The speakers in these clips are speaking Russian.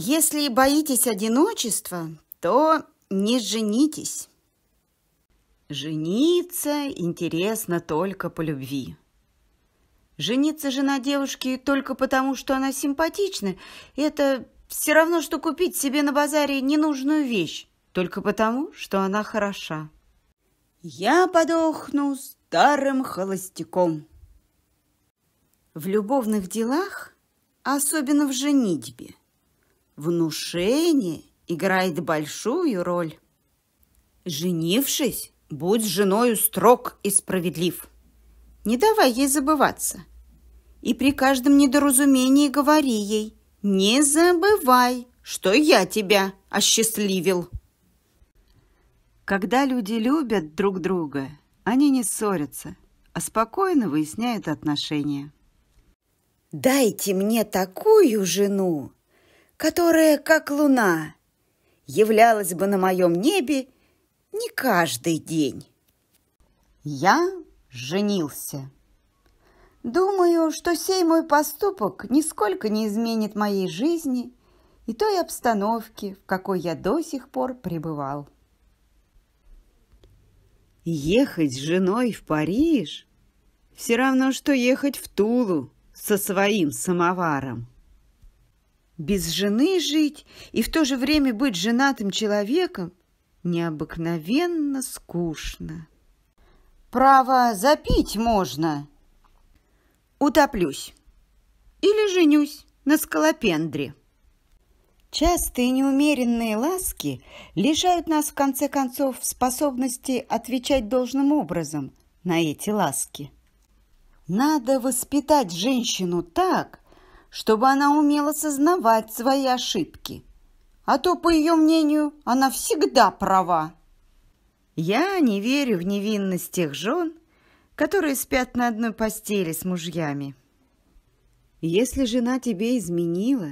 Если боитесь одиночества, то не женитесь. Жениться интересно только по любви. Жениться жена девушки только потому, что она симпатична, это все равно, что купить себе на базаре ненужную вещь, только потому, что она хороша. Я подохну старым холостяком. В любовных делах, особенно в женитьбе, внушение играет большую роль. Женившись, будь с женою строг и справедлив. Не давай ей забываться. И при каждом недоразумении говори ей, не забывай, что я тебя осчастливил. Когда люди любят друг друга, они не ссорятся, а спокойно выясняют отношения. «Дайте мне такую жену, которая, как луна, являлась бы на моем небе не каждый день. Я женился. Думаю, что сей мой поступок нисколько не изменит моей жизни и той обстановки, в какой я до сих пор пребывал. Ехать с женой в Париж все равно, что ехать в Тулу со своим самоваром без жены жить и в то же время быть женатым человеком необыкновенно скучно. Право, запить можно. Утоплюсь. Или женюсь на скалопендре. Частые неумеренные ласки лишают нас, в конце концов, способности отвечать должным образом на эти ласки. Надо воспитать женщину так, чтобы она умела сознавать свои ошибки. А то, по ее мнению, она всегда права. Я не верю в невинность тех жен, которые спят на одной постели с мужьями. Если жена тебе изменила,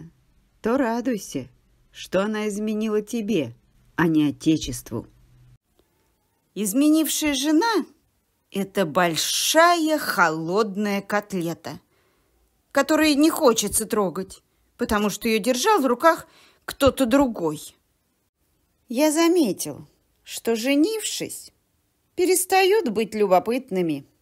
то радуйся, что она изменила тебе, а не отечеству. Изменившая жена – это большая холодная котлета – которые не хочется трогать, потому что ее держал в руках кто-то другой. Я заметил, что, женившись, перестают быть любопытными –